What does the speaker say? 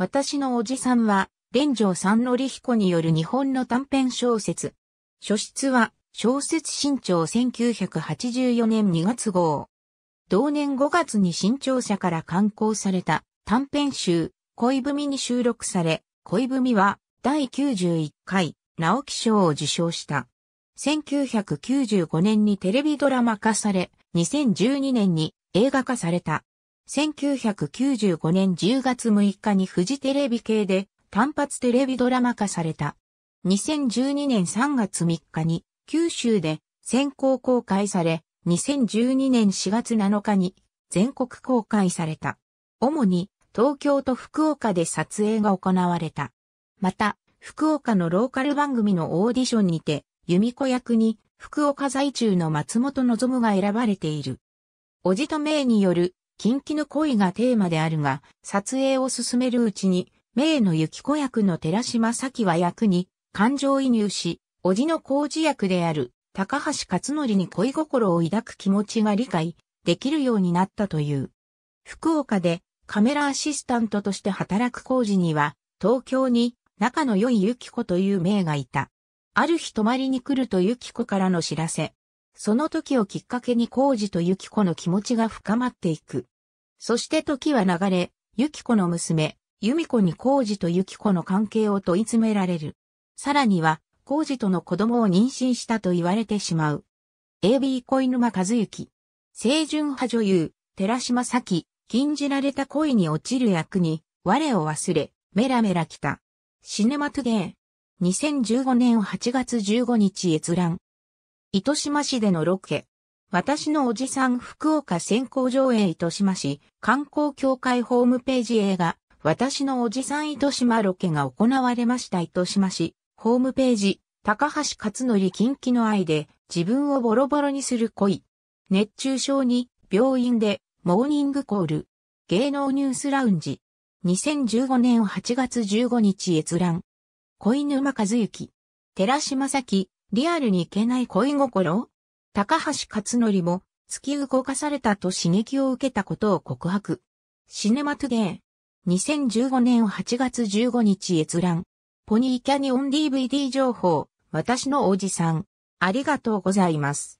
私のおじさんは、連城三則彦による日本の短編小説。書室は、小説新潮1984年2月号。同年5月に新潮社から刊行された短編集、恋文に収録され、恋文は第91回直木賞を受賞した。1995年にテレビドラマ化され、2012年に映画化された。1995年10月6日にフジテレビ系で単発テレビドラマ化された。2012年3月3日に九州で先行公開され、2012年4月7日に全国公開された。主に東京と福岡で撮影が行われた。また、福岡のローカル番組のオーディションにて、弓子役に福岡在住の松本望が選ばれている。おじと名による近畿の恋がテーマであるが、撮影を進めるうちに、名の雪子役の寺島咲は役に、感情移入し、叔父の工事役である、高橋克典に恋心を抱く気持ちが理解できるようになったという。福岡でカメラアシスタントとして働く工事には、東京に仲の良いユキコという名がいた。ある日泊まりに来るとユキコからの知らせ。その時をきっかけに工事とユキコの気持ちが深まっていく。そして時は流れ、ユキコの娘、ユミコにコウジとユキコの関係を問い詰められる。さらには、コウジとの子供を妊娠したと言われてしまう。AB 恋沼和幸。清純派女優、寺島咲、禁じられた恋に落ちる役に、我を忘れ、メラメラ来た。シネマトゥデー。2015年8月15日閲覧。糸島市でのロケ。私のおじさん福岡先行上映糸島市観光協会ホームページ映画私のおじさん糸島ロケが行われました糸島市ホームページ高橋勝則近畿の愛で自分をボロボロにする恋熱中症に病院でモーニングコール芸能ニュースラウンジ2015年8月15日閲覧恋沼和幸寺島崎リアルにいけない恋心高橋克典も突き動かされたと刺激を受けたことを告白。シネマトゥデー。2015年8月15日閲覧。ポニーキャニオン DVD 情報、私のおじさん。ありがとうございます。